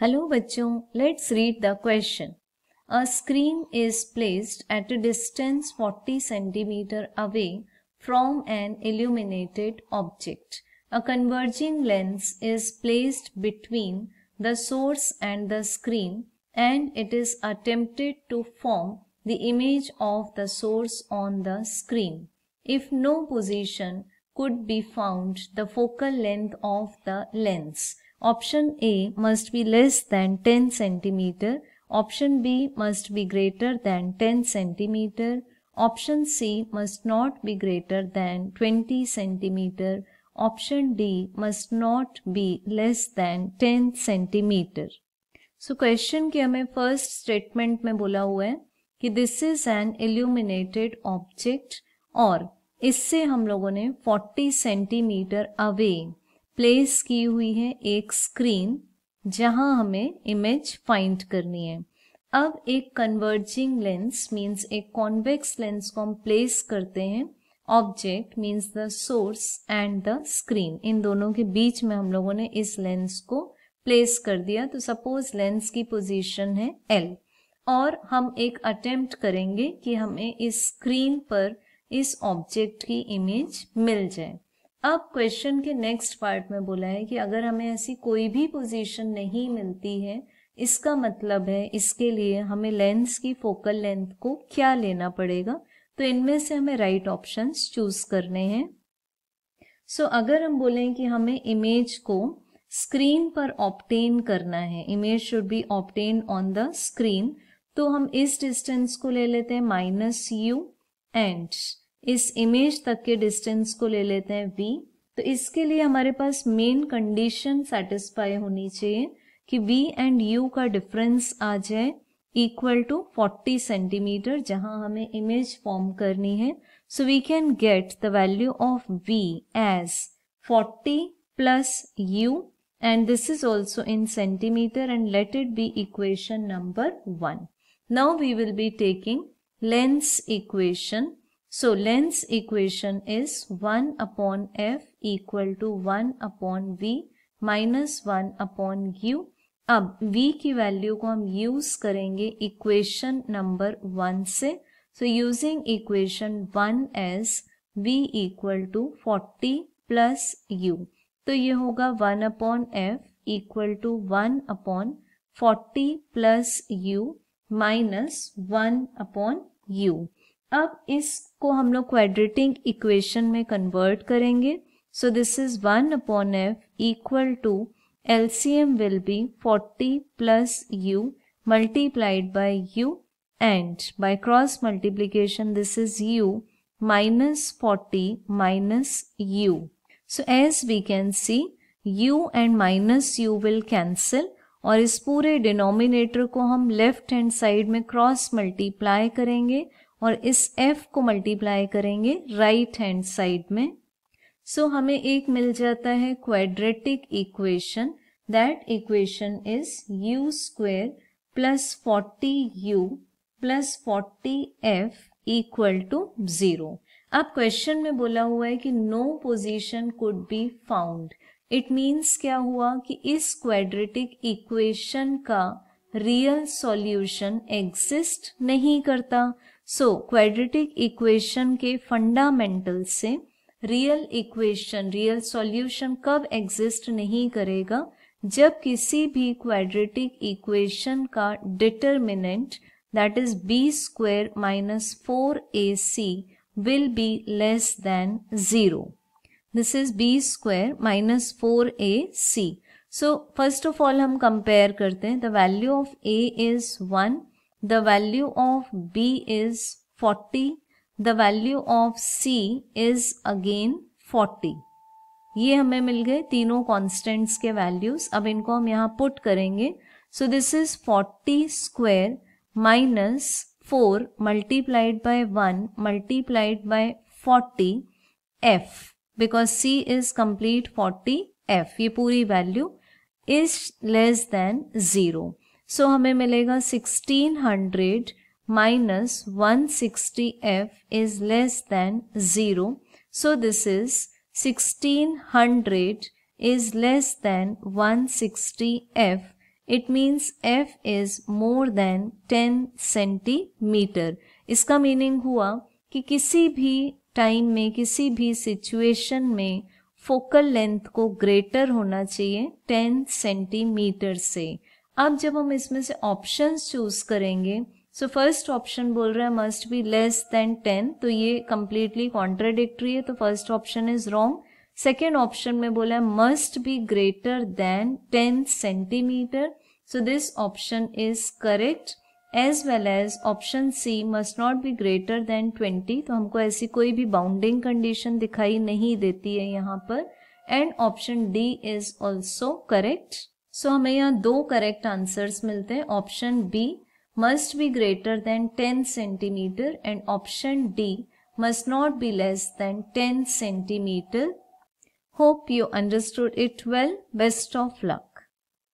Hello bachcho, let's read the question. A screen is placed at a distance 40 cm away from an illuminated object. A converging lens is placed between the source and the screen and it is attempted to form the image of the source on the screen. If no position could be found, the focal length of the lens option A must be less than ten centimetre option B must be greater than ten centimetre option C must not be greater than twenty centimetre option D must not be less than ten centimetre so question के हमें first statement में बोला हुआ है कि this is an illuminated object और इससे हम लोगों ने फोर्टी सेंटीमीटर अवे प्लेस की हुई है एक स्क्रीन जहां हमें इमेज फाइंड करनी है अब एक कन्वर्जिंग लेंस मीन्स एक कॉन्वेक्स लेंस को हम प्लेस करते हैं object means the source and the screen इन दोनों के बीच में हम लोगों ने इस लेंस को प्लेस कर दिया तो सपोज लेंस की पोजीशन है एल और हम एक अटेम्प्ट करेंगे कि हमें इस स्क्रीन पर इस ऑब्जेक्ट की इमेज मिल जाए अब क्वेश्चन के नेक्स्ट पार्ट में बोला है कि अगर हमें ऐसी कोई भी पोजीशन नहीं मिलती है इसका मतलब है इसके लिए हमें लेंस की फोकल लेंथ को क्या लेना पड़ेगा तो इनमें से हमें राइट ऑप्शंस चूज करने हैं सो so, अगर हम बोलें कि हमें इमेज को स्क्रीन पर ऑप्टेन करना है image should be obtain on the screen तो हम इस डिस्टेंस को ले लेते हैं माइनस यू एंड इस इमेज तक के डिस्टेंस को ले लेते हैं वी तो इसके लिए हमारे पास मेन कंडीशन सेटिस्फाई होनी चाहिए कि वी एंड यू का डिफरेंस आ जाए इक्वल टू 40 सेंटीमीटर जहां हमें इमेज फॉर्म करनी है so we can get the value of V as 40 plus U and this is also in centimetre and let it be equation number one now we will be taking lens equation So lens equation is 1 upon F equal to 1 upon V minus one upon U अब v की value को हम use करेंगे equation number one से so using equation one as v equal to forty plus U तो ये होगा one upon F equal to one upon forty plus U minus one upon U अब इसको हम लोग क्वाड्रेटिंग इक्वेशन में कन्वर्ट करेंगे so this is one upon F equal to L C M will B forty plus U multiplied by U and by cross multiplication this is U minus 40 minus U so as we can see U and minus U will cancel और इस पूरे denominator को हम left hand side में cross multiply करेंगे और इस f को मल्टीप्लाई करेंगे राइट हैंड साइड में सो so, हमें एक मिल जाता है quadratic equation that equation is u square plus forty U plus forty F equal to zero अब क्वेश्चन में बोला हुआ है कि no position could be found it means क्या हुआ कि इस क्वाड्रेटिक इक्वेशन का रियल सॉल्यूशन एग्जिस्ट नहीं करता सो क्वाड्रेटिक इक्वेशन के फंडामेंटल से रियल इक्वेशन रियल सॉल्यूशन कब एग्जिस्ट नहीं करेगा जब किसी भी क्वाड्रेटिक इक्वेशन का determinant that is B square minus four A C will be less than zero this is B square minus four A C so first of all हम compare करते हैं the value of A is one the value of B is 40, the value of C is again 40. ये हमें मिल गए तीनों constants के values अब इनको हम यहाँ पुट करेंगे so this is 40 square minus 4 multiplied by 1 multiplied by 40 F because C is complete 40 F ये पूरी value is less than zero so so, हमें मिलेगा 1600 minus one F is less than zero so this is 1600 is less than one it means F is more than 10 centimetre इसका meaning हुआ कि किसी भी time में किसी भी सिचुएशन में फोकल लेंथ को ग्रेटर होना चाहिए 10 सेंटीमीटर से अब जब हम इसमें से ऑप्शंस चूज करेंगे सो फर्स्ट ऑप्शन बोल रहा है must be less than ten तो ये कंप्लीटली कॉन्ट्राडिक्ट्री है तो first option is wrong second option में बोला है must be greater than ten centimetre so this option is correct as well as option C must not be greater than twenty तो हमको ऐसी कोई भी बाउंडिंग कंडीशन दिखाई नहीं देती है यहाँ पर and option D is also correct so so, हमें यहाँ दो करेक्ट आंसर्स मिलते हैं option B must be greater than ten centimetre and option D must not be less than ten centimetre hope you understood it well best of luck